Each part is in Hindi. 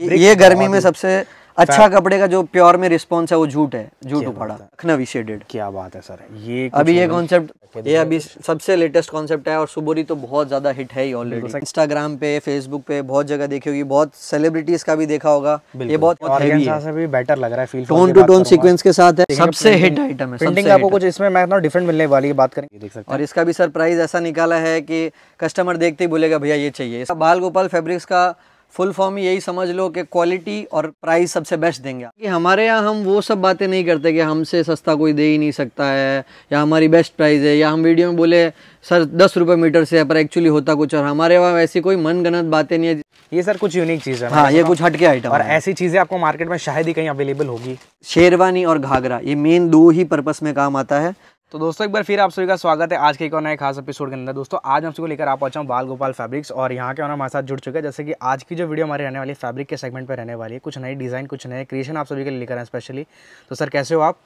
ये गर्मी में सबसे अच्छा कपड़े का जो प्योर में रिस्पॉन्स है वो झूठ है झूठ उखाड़ा लखनवी शेडेड क्या बात है सर ये अभी ये कॉन्सेप्ट मतलब ये अभी सबसे लेटेस्ट कॉन्सेप्ट है और सुबोरी तो बहुत ज्यादा हिट है ही ऑलरेडी इंस्टाग्राम पे फेसबुक पे बहुत जगह देखी होगी बहुत सेलिब्रिटीज का भी देखा होगा ये बहुत बेटर लग रहा है feel tone to tone sequence के साथ है सबसे हिट आइटम है आपको कुछ इसमें मैं डिफरेंट मिलने वाली बात करें और इसका भी सर प्राइस ऐसा निकाला है की कस्टमर देखते ही बोलेगा भैया ये चाहिए बाल गोपाल फेब्रिक्स का फुल फॉर्म यही समझ लो कि क्वालिटी और प्राइस सबसे बेस्ट देंगे कि हमारे यहाँ हम वो सब बातें नहीं करते कि हमसे सस्ता कोई दे ही नहीं सकता है या हमारी बेस्ट प्राइस है या हम वीडियो में बोले सर दस रुपये मीटर से है पर एक्चुअली होता कुछ और हमारे वहाँ ऐसी कोई मन गनत बातें नहीं है ये सर कुछ यूनिक चीज़ है हाँ ये कुछ हटके आइटम और ऐसी चीज़ें आपको मार्केट में शायद ही कहीं अवेलेबल होगी शेरवानी और घाघरा ये मेन दो ही पर्पस में काम आता है तो दोस्तों एक बार फिर आप सभी का स्वागत है आज के एक और नए खास एपिसोड के अंदर दोस्तों आज हम सबको लेकर आप पहुंचा हूँ बाल गोपाल फैब्रिक्स और यहाँ के ऑनर हमारे साथ जुड़ चुके हैं जैसे कि आज की जो वीडियो हमारी रहने वाली है फैब्रिक के सेगमेंट पर रहने वाली है कुछ नई डिज़ाइन कुछ नए क्रिएशन आप सभी के लिए लेकर आए स्पेशली तो सर कैसे हो आप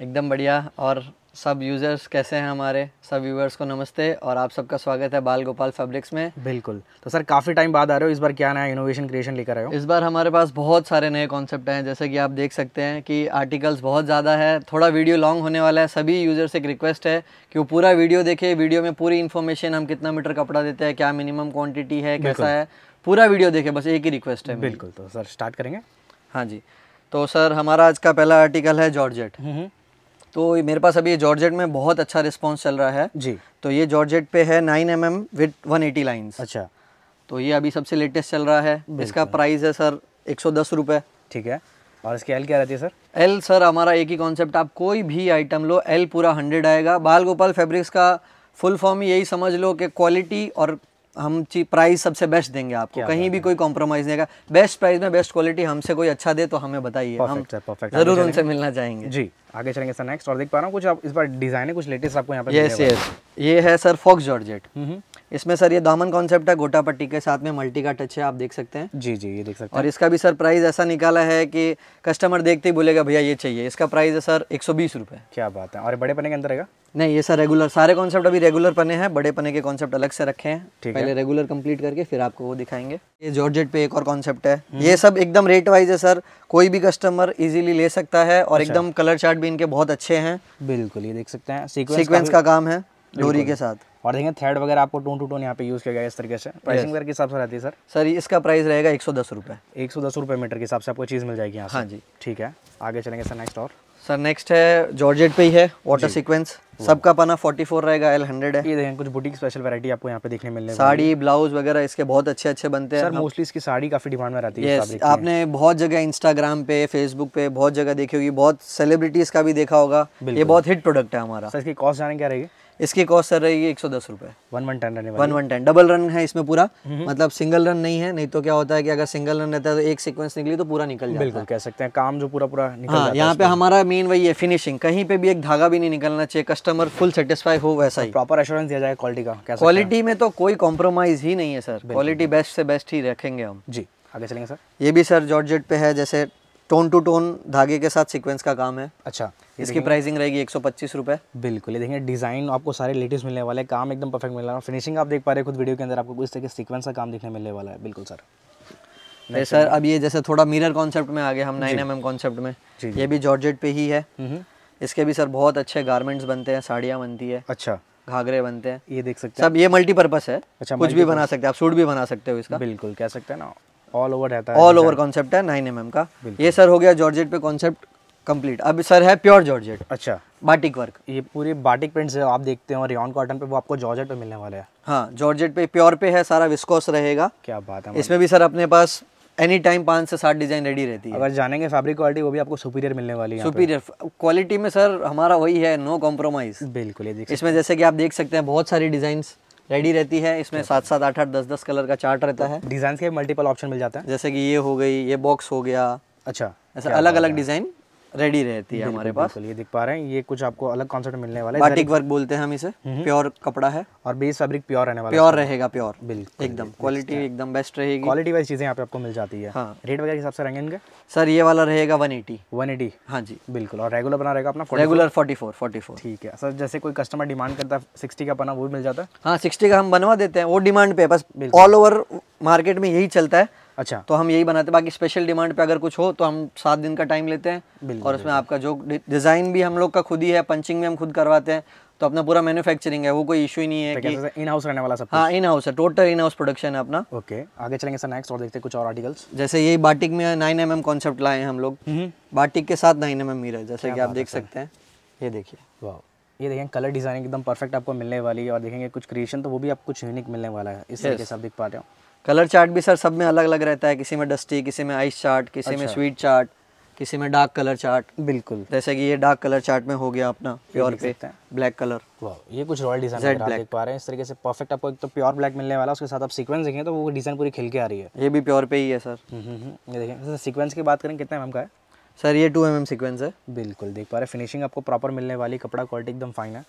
एकदम बढ़िया और सब यूज़र्स कैसे हैं हमारे सब व्यूवर्स को नमस्ते और आप सबका स्वागत है बाल गोपाल फैब्रिक्स में बिल्कुल तो सर काफ़ी टाइम बाद आ रहे हो इस बार क्या नया इनोवेशन क्रिएशन लेकर आए हो इस बार हमारे पास बहुत सारे नए कॉन्सेप्ट हैं जैसे कि आप देख सकते हैं कि आर्टिकल्स बहुत ज़्यादा है थोड़ा वीडियो लॉन्ग होने वाला है सभी यूजर्स एक रिक्वेस्ट है कि वो पूरा वीडियो देखे वीडियो में पूरी इन्फॉर्मेशन हम कितना मीटर कपड़ा देते हैं क्या मिनिमम क्वान्टिटी है कैसा है पूरा वीडियो देखे बस एक ही रिक्वेस्ट है बिल्कुल तो सर स्टार्ट करेंगे हाँ जी तो सर हमारा आज का पहला आर्टिकल है जॉर्जेट तो मेरे पास अभी जॉर्जेट में बहुत अच्छा रिस्पॉन्स चल रहा है जी तो ये जॉर्जेट पे है nine M M with one eighty line अच्छा तो ये अभी सबसे लेटेस्ट चल रहा है इसका प्राइस है सर एक सौ दस रुपये ठीक है और इसकी एल क्या रहती है सर एल सर हमारा एक ही कॉन्सेप्ट आप कोई भी आइटम लो एल पूरा हंड्रेड आएगा बाल गोपाल फैब्रिक्स का फुल फॉर्म यही समझ लो कि क्वालिटी और हम प्राइस सबसे बेस्ट देंगे आपको कहीं भी कोई कॉम्प्रोमाइज नहीं का बेस्ट प्राइस में बेस्ट क्वालिटी हमसे कोई अच्छा दे तो हमें बताइए हम जरूर उनसे मिलना चाहेंगे जी आगे चलेंगे सर नेक्स्ट और देख पा रहा हूँ कुछ आप इस बार डिजाइन है कुछ लेटेस्ट आपको यहाँ पर ये है सर फॉक्स हम्म, जॉर्जेट हम्म। इसमें सर ये दामन कॉन्सेप्ट है गोटा पट्टी के साथ में मल्टी का टच है आप देख सकते हैं जी जी ये देख सकते हैं और इसका भी सर प्राइस ऐसा निकाला है कि कस्टमर देखते ही बोलेगा भैया ये चाहिए इसका प्राइस है सर एक सौ क्या बात है और बड़े पने के अंदर रहेगा नहीं ये सर रेगुलर सारे कॉन्सेप्ट अभी रेगुलर पने हैं बड़े पने के कॉन्सेप्ट अलग से रखे हैं पहले है। रेगुलर कंप्लीट करके फिर आपको वो दिखाएंगे ये जॉर्जेट पे एक और कॉन्सेप्ट है हम्म। ये सब एकदम रेट वाइज है सर कोई भी कस्टमर इजीली ले सकता है और अच्छा। एकदम कलर चार्ट भी इनके बहुत अच्छे हैं बिल्कुल ये देख सकते हैं सीक्वेंस का काम है डोरी के साथ और देखें थ्रेड वगैरह आपको टोन टू टोन यहाँ पे यूज़ किया गया इस तरीके से प्राइसिंग के हिसाब से रहती है सर सर इसका प्राइस रहेगा एक सौ दस रुपये एक सौ दस रुपये मीटर के हिसाब से आपको चीज़ मिल जाएगी यहाँ हाँ जी ठीक है आगे चलेंगे सर नेक्स्ट और सर नेक्स्ट है जॉर्जेट पे ही है वाटर सीक्वेंस सबका पाना 44 रहेगा एल हंड्रेड है ये देखें कुछ बुटीक स्पेशल वैरायटी आपको यहाँ पे देखने मिलने साड़ी ब्लाउज वगैरह इसके बहुत अच्छे अच्छे बनते हैं सर मोस्टली इसकी साड़ी काफी डिमांड में रहती है yes, आपने बहुत जगह इंस्टाग्राम पे फेसबुक पे बहुत जगह देखी होगी बहुत सेलिब्रिटीज का भी देखा होगा ये बहुत हिट प्रोडक्ट है हमारा इसकी कॉस्ट जाने क्या रहेगी इसकी कॉस्ट सर रहेगी एक सौ दस रुपए one one ten one one ten double run है इसमें पूरा हम्म। मतलब सिंगल रन नहीं है नहीं तो क्या होता है कि अगर सिंगल रन रहता है तो एक सीक्वेंस निकली तो पूरा निकल जाता बिल्कुल कह सकते हैं काम जो पूरा पूरा निकल हाँ, यहाँ पे हमारा मेन वही है फिनिशिंग कहीं पे भी एक धागा भी नहीं निकलना चाहिए कस्टमर फुल सेटिस्फाई हो वैसा ही प्रॉपर एश्योरेंस दिया जाए क्वालिटी का क्वालिटी में तो कोई कॉम्प्रोमाइज ही नहीं है सर क्वालिटी बेस्ट से बेस्ट ही रखेंगे हम जी आगे चलेंगे सर ये भी सर जॉर्जेट पे है जैसे टोन टू टोन धागे के साथ सीक्वेंस का काम है अच्छा इसकी प्राइसिंग रहेगी एक सौ पच्चीस रुपये बिल्कुल ये देखिए डिज़ाइन आपको सारे लेटेस्ट मिलने वाले काम एकदम परफेक्ट मिल रहा है फिनिशिंग आप देख पा रहे हैं खुद वीडियो के अंदर आपको इस तरह के सीक्वेंस का काम देखने मिलने वाला है बिल्कुल सर नहीं सर अब ये जैसे थोड़ा मिरर कॉन्सेप्ट में आ गए हम नाइन एम एम कॉन्सेप्ट में ये भी जॉर्जेट पे ही है हम्म, हम्म। इसके भी सर बहुत अच्छे गारमेंट्स बनते हैं साड़ियाँ बनती है अच्छा घाघरे बनते हैं ये देख सकते हैं सब ये मल्टीपर्पज है अच्छा, कुछ भी बना सकते हैं आप सूट भी बना सकते हो इसका बिल्कुल कह सकते हैं ना ऑल ओवर रहता है ऑल ओवर कॉन्सेप्ट है नाइन एम का ये सर हो गया जॉर्जेट पे कॉन्सेप्ट कंप्लीट अब सर है प्योर जॉर्जेट अच्छा बाटिक वर्क ये पूरी बाटिक प्रिंट्स है आप देखते हैं और रियॉन कॉटन पे वो आपको जॉर्जेट पे मिलने वाले हैं हाँ जॉर्जेट पे प्योर पे है सारा विस्कोस रहेगा क्या बात है इसमें भी सर अपने पास एनी टाइम पाँच से सात डिजाइन रेडी रहती है अगर जानेंगे फैब्रिक क्वालिटी वो भी आपको सुपीरियर मिलने वाली है सुपीरियर क्वालिटी में सर हमारा वही है नो कॉम्प्रोमाइज बिल्कुल इसमें जैसे कि आप देख सकते हैं बहुत सारी डिजाइन रेडी रहती है इसमें अच्छा। सात सात आठ आठ दस दस कलर का चार्ट रहता है डिजाइन के मल्टीपल ऑप्शन मिल जाते हैं जैसे कि ये हो गई ये बॉक्स हो गया अच्छा ऐसा अलग अलग डिजाइन रेडी रहती है हमारे पास ये दिख पा रहे हैं ये कुछ आपको अलग कॉन्सेप्ट मिलने वाला है वर्क बोलते हैं हम इसे प्योर हम्म। कपड़ा है और बेस फैब्रिक प्योर रहने वाला प्योर रहेगा प्योर बिल्कुल एकदम क्वालिटी एकदम बेस्ट रहेगी क्वालिटी वाइज चीजें यहाँ पे आपको मिल जाती है रेट हाँ। वगैरह के हिसाब से रहेंगे इनके सर ये वाला रहेगा वन एटी वन एटी हाँ जी बिल्कुल और रेगुलर बना रहेगा अपना regular forty four forty four ठीक है सर जैसे कोई कस्टमर डिमांड करता है सिक्सटी का बना वो भी मिल जाता है हाँ सिक्सटी का हम बनवा देते हैं वो डिमांड पे बस ऑल ओवर मार्केट में यही चलता है अच्छा तो हम यही बनाते बाकी स्पेशल डिमांड पे अगर कुछ हो तो हम सात दिन का टाइम लेते हैं और उसमें आपका जो डिज़ाइन भी हम लोग का खुद ही है पंचिंग भी हम खुद करवाते हैं तो अपना पूरा मैन्युफैक्चरिंग है वो कोई इशू ही नहीं है तो कि इन हाउस रहने वाला सब हाँ इन हाउस है टोटल इन हाउस प्रोडक्शन है अपना ओके okay. आगे चलेंगे सर नेक्स्ट और देखते हैं कुछ और आर्टिकल्स जैसे यही बाटिक में नाइन एम एम कॉन्सेप्ट लाए हैं हम लोग बाटिक हम्म। के साथ नाइन एम एम मीर जैसे कि आप देख सकते हैं ये देखिए वाह ये देखेंगे कलर डिजाइनिंग एकदम परफेक्ट आपको मिलने वाली है और देखेंगे कुछ क्रिएशन तो वो भी आप कुछ यूनिक मिलने वाला है इस तरीके से आप देख पा रहे हो कलर चार्ट भी सर सब में अलग अलग रहता है किसी में डस्टी किसी में आइस चार्ट किसी अच्छा। में स्वीट चार्ट किसी में डार्क कलर चार्ट बिल्कुल जैसे कि ये डार्क कलर चार्ट में हो गया अपना प्योर पे ब्लैक कलर ये कुछ रॉयल डिजाइन देख पा रहे हैं इस तरीके से परफेक्ट आपको एक तो प्योर ब्लैक मिलने वाला उसके साथ आप सीक्वेंस देखें तो वो डिजाइन पूरी खिल के आ रही है ये भी प्योर पे ही है सर हम्म, हम्म, हम्म, ये देखें सीक्वेंस की बात करें कितना एम का है सर ये टू एम सिक्वेंस है बिल्कुल देख पा रहे फिनिशिंग आपको प्रॉपर मिलने वाली कपड़ा क्वालिटी एकदम फाइन है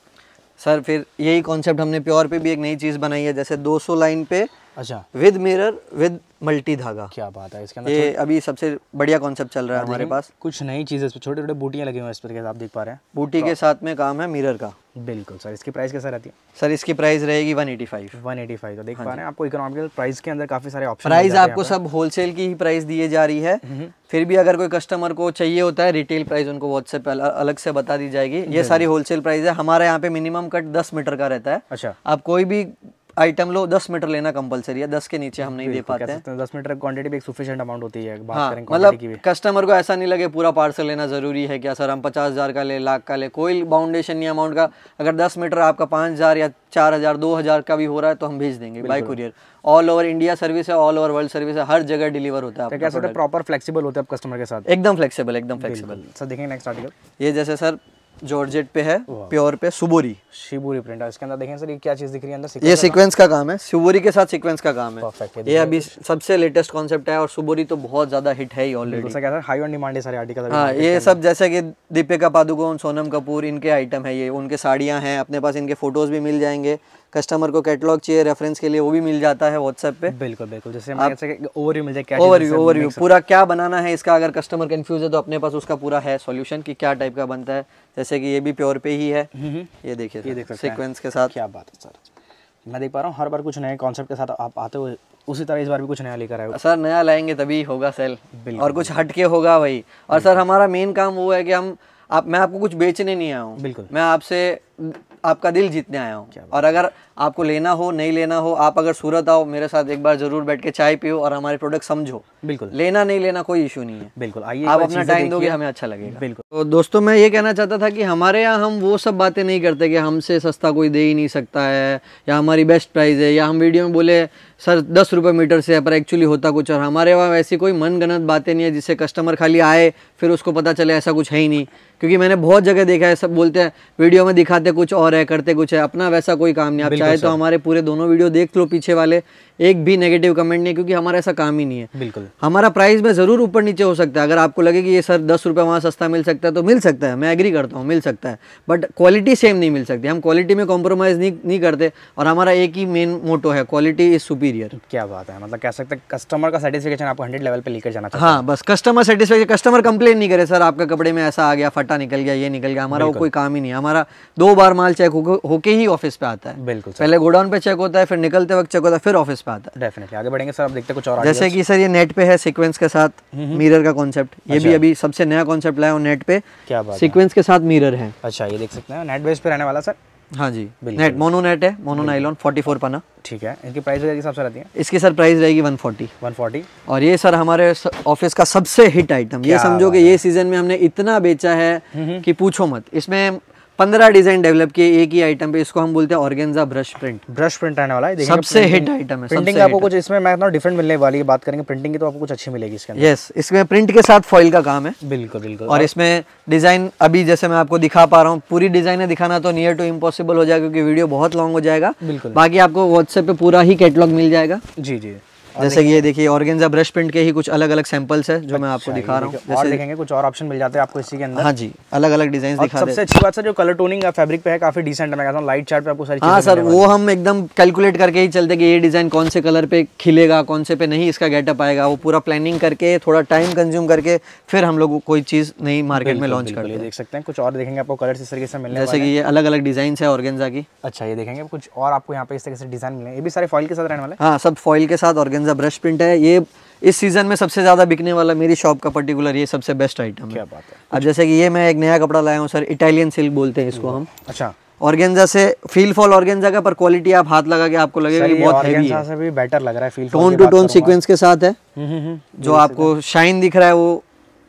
सर फिर यही कॉन्सेप्ट हमने प्योर पे भी एक नई चीज़ बनाई है जैसे 200 लाइन पे अच्छा विद मिरर विद मल्टी धागा क्या बात है इसके अंदर ये अभी सबसे बढ़िया कॉन्सेप्ट चल रहा है हमारे पास कुछ नई चीज़ इस पर छोटे छोटे बूटियाँ लगी हुई हैं इस पर आप देख पा रहे हैं बूटी के तो- साथ में काम है मिरर का बिल्कुल सर इसकी प्राइस कैसा रहती है सर इसकी प्राइस रहेगी वन एटी फाइव 185 185 तो देख हाँ पा रहे हैं आपको इकोनॉमिकल प्राइस के अंदर काफी सारे ऑप्शन प्राइस आपको सब होलसेल की ही प्राइस दिए जा रही है हम्म, हम्म। फिर भी अगर कोई कस्टमर को चाहिए होता है रिटेल प्राइस उनको व्हाट्सएप अलग से बता दी जाएगी ये सारी होलसेल प्राइस है हमारे यहाँ पे मिनिमम कट दस मीटर का रहता है अच्छा आप कोई भी आइटम लो दस मीटर लेना कंपलसरी है दस के नीचे हम नहीं दे पाते हैं दस मीटर क्वांटिटी भी एक सफिशियंट अमाउंट होती है हाँ, मतलब कस्टमर को ऐसा नहीं लगे पूरा पार्सल लेना जरूरी है क्या सर हम पचास हज़ार का ले लाख का ले कोई बाउंडेशन नहीं अमाउंट का अगर दस मीटर आपका पाँच हज़ार या चार हज़ार दो हज़ार का भी हो रहा है तो हम भेज देंगे by courier all over India service है ऑल ओवर वर्ल्ड सर्विस है हर जगह डिलीवर होता है प्रॉपर फ्लेक्सिबल होता है कस्टमर के साथ एकदम फ्लेक्सिबल एकदम फ्लेक्सिबल सर देखेंगे नेक्स्ट आर्टिकल ये जैसे सर जॉर्जेट पे है प्योर पे सुबोरी शिबोरी प्रिंट इसके अंदर देखें सर ये क्या चीज दिख रही है अंदर ये सीक्वेंस का काम है सुबोरी के साथ सीक्वेंस का काम है ये अभी सबसे लेटेस्ट कॉन्सेप्ट है और सुबोरी तो बहुत ज्यादा हिट है ही ऑलरेडी हाई ऑन डिमांड है सारे आर्टिकल हाँ ये सब जैसे कि दीपिका पादुकोण सोनम कपूर इनके आइटम है ये उनके साड़ियाँ हैं अपने पास इनके फोटोज भी मिल जाएंगे कस्टमर को कैटलॉग चाहिए रेफरेंस के लिए वो भी मिल जाता है व्हाट्सएप पे बिल्कुल बिल्कुल जैसे आप, ओवरव्यू मिल जाए ओवरव्यू ओवरव्यू पूरा क्या बनाना है इसका अगर कस्टमर कन्फ्यूज है तो अपने पास उसका पूरा है सॉल्यूशन कि क्या टाइप का बनता है जैसे कि ये भी प्योर पे ही है हम्म, हम्म। ये देखिए सिक्वेंस के साथ क्या बात है सर मैं देख पा रहा हूँ हर बार कुछ नए कॉन्सेप्ट के साथ आप आते हो उसी तरह इस बार भी कुछ नया लेकर आए सर नया लाएंगे तभी होगा सेल और कुछ हटके होगा भाई और सर हमारा मेन काम वो है कि हम आप मैं आपको कुछ बेचने नहीं आया हूँ बिल्कुल मैं आपसे आपका दिल जीतने आया हूँ और अगर आपको लेना हो नहीं लेना हो आप अगर सूरत आओ मेरे साथ एक बार जरूर बैठ के चाय पियो और हमारे प्रोडक्ट समझो बिल्कुल लेना नहीं लेना कोई इशू नहीं है बिल्कुल आइए आप अपना टाइम दोगे हमें अच्छा लगेगा बिल्कुल तो दोस्तों मैं ये कहना चाहता था कि हमारे यहाँ हम वो सब बातें नहीं करते कि हमसे सस्ता कोई दे ही नहीं सकता है या हमारी बेस्ट प्राइस है या हम वीडियो में बोले सर दस रुपये मीटर से है पर एक्चुअली होता कुछ और हमारे वहाँ ऐसी कोई मनगणत बातें नहीं है जिससे कस्टमर खाली आए फिर उसको पता चले ऐसा कुछ है ही नहीं क्योंकि मैंने बहुत जगह देखा है सब बोलते हैं वीडियो में दिखाते कुछ और है करते कुछ है अपना वैसा कोई काम नहीं आप चाहे तो हमारे पूरे दोनों वीडियो देख लो पीछे वाले एक भी नेगेटिव कमेंट नहीं क्योंकि हमारा ऐसा काम ही नहीं है बिल्कुल हमारा प्राइस में ज़रूर ऊपर नीचे हो सकता है अगर आपको लगे कि ये सर दस रुपये वहाँ सस्ता मिल सकता है तो मिल सकता है मैं एग्री करता हूँ मिल सकता है बट क्वालिटी सेम नहीं मिल सकती हम क्वालिटी में कॉम्प्रोमाइज़ नहीं करते और हमारा एक ही मेन मोटो है क्वालिटी इज़ सुपीरियर सुपीरियर क्या बात है मतलब कह सकते हैं कस्टमर का सेटिस्फेक्शन आपको हंड्रेड लेवल पे लेकर जाना चाहिए हाँ बस कस्टमर सेटिस्फेक्शन कस्टमर कंप्लेन नहीं करे सर आपका कपड़े में ऐसा आ गया फटा निकल गया ये निकल गया हमारा वो कोई काम ही नहीं हमारा दो बार माल चेक होके ही ऑफिस पे आता है बिल्कुल पहले गोडाउन पे चेक होता है फिर निकलते वक्त चेक होता है फिर ऑफिस पे आता है डेफिनेटली आगे बढ़ेंगे सर आप देखते कुछ और जैसे कि सर ये नेट पे है सिक्वेंस के साथ मिरर हम्म, हम्म। का कॉन्सेप्ट ये भी अच्छा। अभी सबसे नया कॉन्सेप्ट लाया हूँ नेट पे क्या सिक्वेंस के साथ मिरर है अच्छा ये देख सकते हैं नेट बेस पे रहने वाला सर हाँ जी नेट मोनो नेट है मोनो नाइलॉन 44 पना ठीक है इनकी प्राइस वगैरह हिसाब से रहती है इसकी सर प्राइस रहेगी 140 140 और ये सर हमारे ऑफिस का सबसे हिट आइटम ये समझो कि ये सीजन में हमने इतना बेचा है हम्म, हम्म। कि पूछो मत इसमें पंद्रह डिजाइन डेवलप किए एक ही आइटम पे इसको हम बोलते हैं organza brush print brush print आने वाला है सबसे हिट आइटम है प्रिंटिंग आपको कुछ इसमें मैं डिफरेंट मिलने वाली बात करेंगे प्रिंटिंग की तो आपको कुछ अच्छी मिलेगी इसके यस इसमें प्रिंट के साथ फॉइल का काम है बिल्कुल बिल्कुल और इसमें डिजाइन अभी जैसे मैं आपको दिखा पा रहा हूँ पूरी डिजाइने दिखाना तो नियर टू इम्पॉसिबल हो जाएगा क्योंकि वीडियो बहुत लॉन्ग हो जाएगा बिल्कुल बाकी आपको व्हाट्सएप पे पूरा ही कैटलॉग मिल जाएगा जी जी जैसे ये देखिए ऑर्गेंजा ब्रश प्रिंट के ही कुछ अलग अलग सैंपल्स है जो मैं आपको अच्छा, दिखा रहा हूँ देखेंगे कुछ और ऑप्शन मिल जाते हैं आपको इसी के अंदर हाँ जी अलग अलग डिजाइन दिखा सबसे अच्छी बात सर जो कलर टोनिंग का फैब्रिक पे है काफी डिसेंट मैं कहता लाइट चार्ट पे आपको सारी हाँ सर वो हम एकदम कैलकुलेट करके ही चलते कि ये डिजाइन कौन से कलर पे खिलेगा कौन से पे नहीं इसका गेटअप आएगा वो पूरा प्लानिंग करके थोड़ा टाइम कंज्यूम करके फिर हम लोग कोई चीज नई मार्केट में लॉन्च कर देख सकते हैं कुछ और देखेंगे आपको कलर इस तरीके से मिलने जैसे कि ये अलग अलग डिजाइन है ऑर्गेंजा की अच्छा ये देखेंगे कुछ और आपको यहाँ पे इस तरीके से डिजाइन मिले ये भी सारे फॉइल के साथ रहने वाले हाँ सब फॉइल के साथ ऑर्गेंजा द ब्रश प्रिंट है ये इस सीज़न में सबसे ज़्यादा बिकने वाला मेरी शॉप का पर्टिकुलर ये सबसे बेस्ट आइटम है क्या बात है अब जैसे कि ये मैं एक नया कपड़ा लाया हूँ सर इटालियन सिल्क बोलते हैं इसको हम्म। हम अच्छा ऑर्गेंजा से फील फॉल ऑर्गेंजा का पर क्वालिटी आप हाथ लगा के आपको लगेगा बहुत हैवी है से भी बेटर लग रहा है टोन टू टोन सीक्वेंस के साथ है हम्म, हम्म, जो आपको शाइन दिख रहा है वो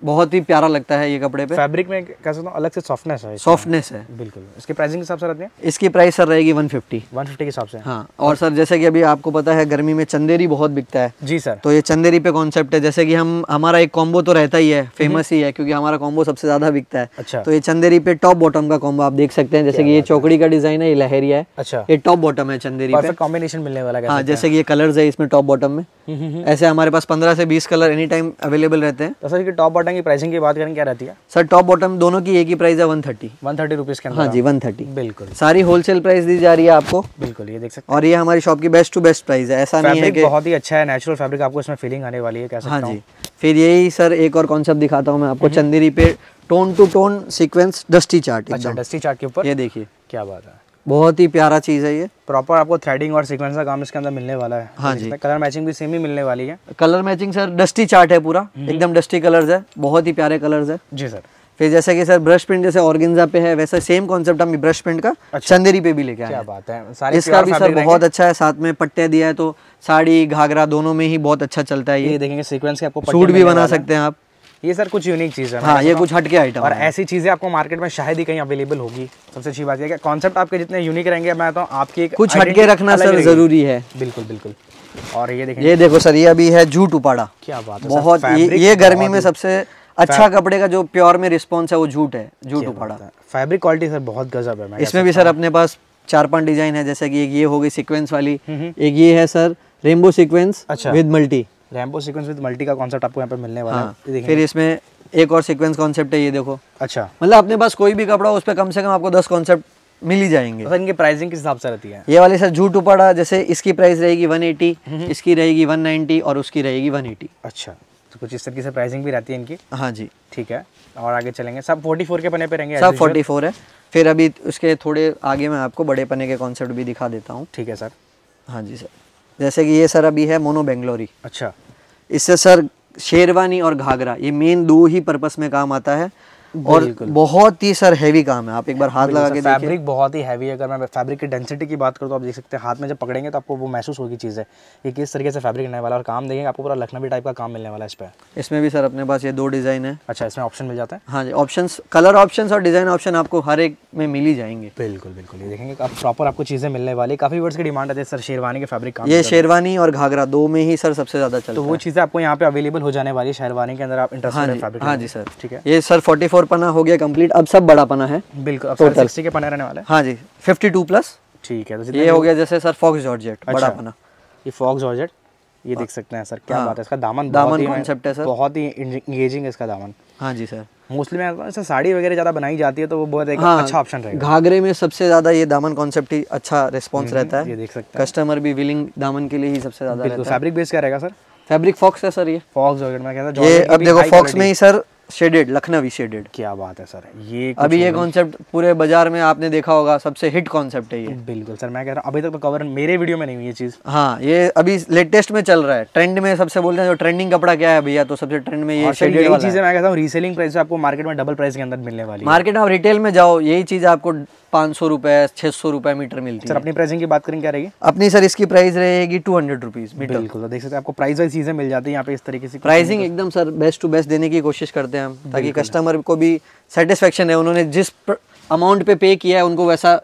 बहुत ही प्यारा लगता है ये कपड़े पे फैब्रिक में कह सकता हूँ अलग से सॉफ्टनेस है सॉफ्टनेस है बिल्कुल इसकी प्राइसिंग के हिसाब से रहते हैं इसकी प्राइस सर रहेगी 150 150 के हिसाब से हाँ और सर जैसे कि अभी आपको पता है गर्मी में चंदेरी बहुत बिकता है जी सर तो ये चंदेरी पे कॉन्सेप्ट है जैसे कि हम हमारा एक कॉम्बो तो रहता ही है फेमस हम्म। ही है क्योंकि हमारा कॉम्बो सबसे ज्यादा बिकता है अच्छा तो ये चंदेरी पे टॉप बॉटम का कॉम्बो आप देख सकते हैं जैसे की ये चौकड़ी का डिजाइन है ये लहरिया है अच्छा ये टॉप बॉटम है चंदेरी पे कॉम्बिनेशन मिलने वाला हाँ जैसे की ये कलर है इसमें टॉप बॉटम में हम्म, हम्म, ऐसे हमारे पास पंद्रह से बीस कलर एनी टाइम अवेलेबल रहते हैं टॉप तो बॉटम बॉटम की प्राइसिंग की बात करें क्या रहती है सर टॉप बॉटम दोनों की एक ही प्राइस है one thirty one thirty rupees का हाँ जी वन थर्टी बिल्कुल सारी होलसेल प्राइस दी जा रही है आपको बिल्कुल ये देख सकते हैं और ये हमारी शॉप की बेस्ट टू बेस्ट प्राइस है ऐसा नहीं है कि बहुत ही अच्छा है नेचुरल फैब्रिक आपको इसमें फीलिंग आने वाली है कैसा हाँ जी फिर यही सर एक और कॉन्सेप्ट दिखाता हूँ मैं आपको हम्म। चंदेरी पे tone to tone sequence dusty chart dusty chart के ऊपर ये देखिए क्या बात है बहुत ही प्यारा चीज़ है ये प्रॉपर आपको थ्रेडिंग और सीक्वेंस का काम इसके अंदर मिलने वाला है हाँ जी कलर मैचिंग भी सेम ही मिलने वाली है colour matching sir dusty chart है पूरा हम्म। एकदम डस्टी कलर्स है बहुत ही प्यारे कलर्स है जी सर फिर जैसे कि सर ब्रश प्रिंट जैसे ऑर्गेन्जा पे है वैसा सेम कॉन्सेप्ट हम ब्रश प्रिंट का अच्छा। चंदेरी पे भी लेके आए बात है सारी इसका भी सर बहुत अच्छा है साथ में पट्टे दिया है तो साड़ी घाघरा दोनों में ही बहुत अच्छा चलता है ये, ये देखेंगे सीक्वेंस के आपको सूट भी बना सकते हैं आप ये सर कुछ यूनिक चीज़ है हाँ ये तो कुछ हटके आइटम और ऐसी चीज़ें आपको मार्केट में शायद ही कहीं अवेलेबल होगी सबसे अच्छी बात यह कॉन्सेप्ट आपके जितने यूनिक रहेंगे मैं तो आपकी कुछ हटके रखना सर ज़रूरी है बिल्कुल बिल्कुल और ये देखिए ये देखो सर ये अभी है जूट उपाड़ा क्या बात है बहुत ये गर्मी में सबसे अच्छा कपड़े का जो प्योर में रिस्पॉन्स है वो जूट है jute Uppada fabric quality sir बहुत गजब है इसमें भी सर अपने पास चार पांच डिजाइन है जैसे कि एक ये हो गई सीक्वेंस वाली हम्म, हम्म। एक ये है सर रेनबो सीक्वेंस अच्छा with multi rainbow sequence with multi का कॉन्सेप्ट आपको यहाँ पे मिलने वाला हाँ, है फिर इसमें एक और सीक्वेंस कॉन्सेप्ट है ये देखो अच्छा मतलब अपने पास कोई भी कपड़ा उस पर कम से कम आपको दस कॉन्सेप्ट मिल ही जाएंगे तो इनकी प्राइसिंग किस हिसाब से रहती है ये वाले सर झूठ उपाड़ा जैसे इसकी प्राइस रहेगी 180 इसकी रहेगी 190 और उसकी रहेगी 180 अच्छा तो कुछ इस तरीके से प्राइसिंग भी रहती है इनकी हाँ जी ठीक है और आगे चलेंगे सब 44 के पने पे रहेंगे सब 44 है फिर अभी उसके थोड़े आगे मैं आपको बड़े पने के कॉन्सेप्ट भी दिखा देता हूँ ठीक है सर हाँ जी सर जैसे कि ये सर अभी है मोनो बेंगलोरी अच्छा इससे सर शेरवानी और घाघरा ये मेन दो ही पर्पस में काम आता है और बहुत ही सर हैवी काम है आप एक बार हाथ लगा के फैब्रिक बहुत ही हैवी है अगर मैं फैब्रिक की डेंसिटी की बात करूँ तो आप देख सकते हैं हाथ में जब पकड़ेंगे तो आपको वो महसूस होगी चीज़ है कि किस तरीके से फैब्रिक रहने वाला और काम देखेंगे आपको पूरा लखनवी टाइप का काम मिलने वाला है इस पर इसमें भी सर अपने पास ये दो डिज़ाइन है अच्छा इसमें ऑप्शन मिल जाता है हाँ जी ऑप्शन कलर ऑप्शन और डिज़ाइन ऑप्शन आपको हर एक में मिल ही जाएंगे बिल्कुल बिल्कुल ये देखेंगे आप प्रॉपर आपको चीज़ें मिलने वाली काफ़ी वर्ड्स की डिमांड आती है सर शेरवानी के फैब्रिक का ये शेरवानी और घाघरा दो में ही सर सबसे ज़्यादा तो चलता तो वो चीज़ें आपको यहाँ पे अवेलेबल हो जाने वाली शेरवानी के अंदर आप इंटरेस्ट हाँ जी हाँ सर ठीक है ये सर फोर्टी फोर पना हो गया कंप्लीट अब सब बड़ा पना है बिल्कुल टोटल के पना रहने वाला हाँ जी फिफ्टी टू प्लस ठीक है तो ये हो गया जैसे सर फॉक्स जॉर्जेट बड़ा अच्छा, पना ये फॉक्स जॉर्जेट ये देख हाँ। सकते हैं सर क्या हाँ। बात है इसका दामन दामन कॉन्सेप्ट है सर बहुत ही इंगेजिंग है इसका दामन हाँ जी सर मोस्टली मैं सर साड़ी वगैरह ज़्यादा बनाई जाती है तो वो बहुत एक हाँ, अच्छा ऑप्शन रहेगा घाघरे में सबसे ज़्यादा ये दामन कॉन्सेप्ट ही अच्छा रिस्पॉन्स हम्म, रहता है ये देख सकते हैं कस्टमर भी विलिंग दामन के लिए ही सबसे ज़्यादा फैब्रिक बेस क्या रहेगा सर फैब्रिक फॉक्स है सर ये फॉक्स मैं कहता ये अब देखो फॉक्स में ही सर शेडेड लखनवी शेडेड क्या बात है सर ये अभी ये कॉन्सेप्ट मतलब- पूरे बाजार में आपने देखा होगा सबसे हिट कॉन्सेप्ट है ये बिल्कुल सर मैं कह रहा हूँ अभी तक तो कवर मेरे वीडियो में नहीं हुई ये चीज़ हाँ ये अभी लेटेस्ट में चल रहा है ट्रेंड में सबसे बोलते हैं जो ट्रेंडिंग कपड़ा क्या है भैया तो सबसे ट्रेंड में ये शेडेड मैं कहता हूँ रीसेलिंग प्राइस आपको मार्केट में डबल प्राइस के अंदर मिलने वाली मार्केट में आप रिटेल में जाओ यही चीज़ आपको पाँच सौ रुपए छह सौ रुपए मीटर मिलती सर अपनी प्राइसिंग की बात करें क्या रहेगी अपनी सर इसकी प्राइस रहेगी टू हंड्रेड रुपीज मीटर बिल्कुल तो देख सकते हैं आपको प्राइस वाइज चीजें मिल जाती है यहाँ पे इस तरीके से प्राइसिंग एकदम सर बेस्ट टू बेस्ट देने की कोशिश करते हैं हैं हम ताकि कस्टमर को भी सेटिस्फेक्शन है उन्होंने जिस अमाउंट पे पे किया है उनको वैसा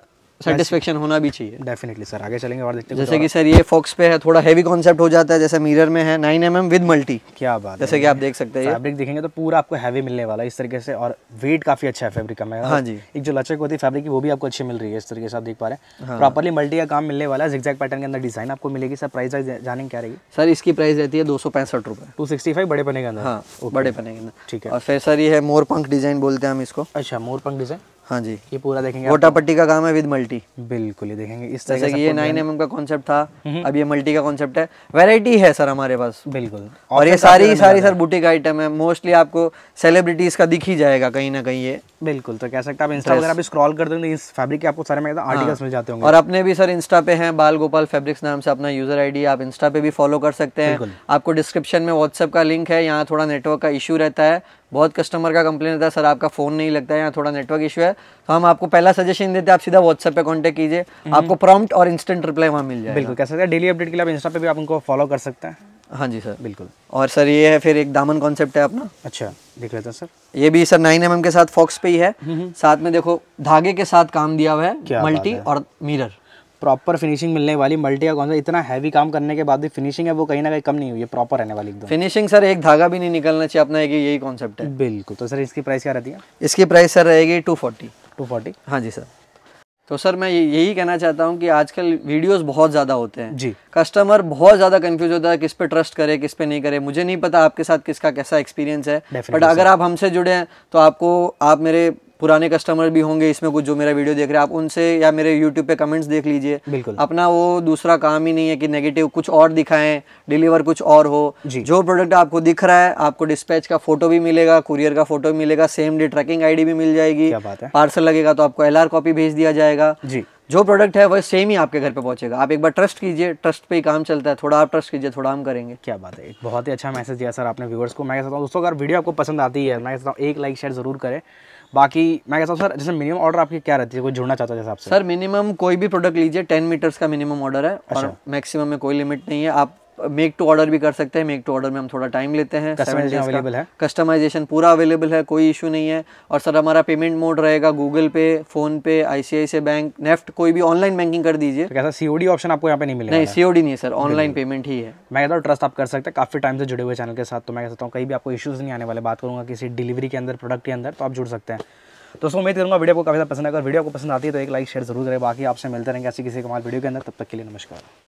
सेटिस्फेक्शन होना भी चाहिए डेफिनेटली सर आगे चलेंगे और देखते हैं जैसे कि सर ये फॉक्स पे है थोड़ा हेवी कॉन्सेप्ट हो जाता है जैसे मिरर में है नाइन एम विद मल्टी क्या बात जैसे कि आप देख सकते हैं फैब्रिक देखेंगे तो पूरा आपको हैवी मिलने वाला है इस तरीके से और वेट काफी अच्छा है फैब्रिक का मैं हाँ जी एक जो लचक होती है फैब्रिक की वो भी आपको अच्छी मिल रही है इस तरीके से आप देख पा रहे हैं प्रॉपरली हाँ। मल्टी का काम मिलने वाला है जिक्जैक्ट पैटर्न के अंदर डिजाइन आपको मिलेगी सर प्राइस जाने क्या रहेगी सर इसकी प्राइस रहती है दो सौ पैंसठ रुपए टू सिक्सटी फाइव बड़े पने के अंदर हाँ बड़े पने के अंदर ठीक है और फिर सर ये मोरपंख डिजाइन बोलते हैं हम इसको अच्छा मोर डिजाइन हाँ जी ये पूरा देखेंगे गोटा पट्टी का काम है विद मल्टी बिल्कुल ही देखेंगे इस तरह से ये नाइन एम का कॉन्सेप्ट था हम्म। अब ये मल्टी का कॉन्सेप्ट है वैरायटी है सर हमारे पास बिल्कुल और ये सारी सारी सर बुटीक आइटम है मोस्टली आपको सेलिब्रिटीज का दिख ही जाएगा कहीं ना कहीं ये बिल्कुल तो कह सकते हैं आप इंस्टा आप स्क्रॉल कर देंगे इस फैब्रिक के आपको सारे में आर्टिकल्स हाँ। मिल जाते होंगे और अपने भी सर इंस्टा पे हैं बाल गोपाल फैब्रिक्स नाम से अपना यूजर आईडी आप इंस्टा पे भी फॉलो कर सकते हैं आपको डिस्क्रिप्शन में व्हाट्सअप का लिंक है यहाँ थोड़ा नेटवर्क का इशू रहता है बहुत कस्टमर का कंप्लेन रहता है सर आपका फ़ोन नहीं लगता है यहाँ थोड़ा नेटवर्क इशू है तो हम आपको पहला सजेशन देते हैं आप सीधा व्हाट्सएप पे कॉन्टेक्ट कीजिए हम्म। आपको प्रॉम्प्ट और इंस्टेंट रिप्लाई वहाँ मिल जाए बिल्कुल कह सकते हैं डेली अपडेट के लिए आप इंस्टा पे भी आप उनको फॉलो कर सकते हैं हाँ जी सर बिल्कुल और सर ये है फिर एक दामन कॉन्सेप्ट है अपना अच्छा देख लेते हैं सर ये भी सर नाइन एम के साथ फॉक्स पे ही है हम्म, हम्म। साथ में देखो धागे के साथ काम दिया हुआ है मल्टी और मिरर प्रॉपर फिनिशिंग मिलने वाली मल्टी का कौन सा इतना हैवी काम करने के बाद भी फिनिशिंग है वो कहीं ना कहीं कम नहीं हुई है प्रॉपर रहने वाली एकदम फिनिशिंग सर एक धागा भी नहीं निकलना चाहिए अपना यही कॉन्सेप्ट है बिल्कुल तो सर इसकी प्राइस क्या रहती है इसकी प्राइस सर रहेगी टू फोर्टी टू फोर्टी हाँ जी सर तो सर मैं यही कहना चाहता हूँ कि आजकल वीडियोस बहुत ज़्यादा होते हैं जी कस्टमर बहुत ज़्यादा कंफ्यूज होता है किस पे ट्रस्ट करे किस पे नहीं करे मुझे नहीं पता आपके साथ किसका कैसा एक्सपीरियंस है बट अगर आप हमसे जुड़े हैं तो आपको आप मेरे पुराने कस्टमर भी होंगे इसमें कुछ जो मेरा वीडियो देख रहे हैं आप उनसे या मेरे यूट्यूब पे कमेंट्स देख लीजिए बिल्कुल अपना वो दूसरा काम ही नहीं है कि नेगेटिव कुछ और दिखाएं डिलीवर कुछ और हो जो प्रोडक्ट आपको दिख रहा है आपको डिस्पैच का फोटो भी मिलेगा कुरियर का फोटो भी मिलेगा सेम डे ट्रैकिंग आईडी भी मिल जाएगी पार्सल लगेगा तो आपको एल कॉपी भेज दिया जाएगा जी जो प्रोडक्ट है वह सेम ही आपके घर पे पहुंचेगा आप एक बार ट्रस्ट कीजिए ट्रस्ट पे ही काम चलता है थोड़ा आप ट्रस्ट कीजिए थोड़ा हम करेंगे क्या बात है एक बहुत ही अच्छा मैसेज दिया सर आपने व्यूवर्स को मैं कहता हूँ दोस्तों अगर वीडियो आपको पसंद आती है मैं कहता हूँ एक लाइक शेयर जरूर करें बाकी मैं कहता हूँ सर जैसे मिनिमम ऑर्डर आपकी क्या रहती है कोई जुड़ना चाहता है सर मिनिमम कोई भी प्रोडक्ट लीजिए टेन मीटर्स का मिनिमम ऑर्डर है और मैक्सिमम अच्छा। में कोई लिमिट नहीं है आप मेक टू ऑर्डर भी कर सकते हैं मेक टू ऑर्डर में हम थोड़ा टाइम लेते हैं अवेलेबल है कस्टमाइजेशन पूरा अवेलेबल है कोई इशू नहीं है और सर हमारा पेमेंट मोड रहेगा Google Pay PhonePe ICICI bank NEFT कोई भी ऑनलाइन बैंकिंग कर दीजिए तो सीओडी ऑप्शन आपको यहाँ पे नहीं मिलेगा नहीं सीओडी नहीं है सर ऑनलाइन पेमेंट ही है मैं कहता हूँ ट्रस्ट आप कर सकते हैं काफी टाइम से जुड़े हुए चैनल के साथ तो मैं कहता हूँ कहीं भी आपको इशूज नहीं आने वाले बात करूँगा किसी डिलीवरी के अंदर प्रोडक्ट के अंदर तो आप जुड़ सकते हैं दोस्तों उम्मीद करूंगा वीडियो को काफी पसंद है अगर वीडियो को पसंद आती है तो एक लाइक शेयर जरूर करें बाकी आपसे मिलते रहेंगे ऐसी किसी कमाल वीडियो के अंदर तब तक के लिए नमस्कार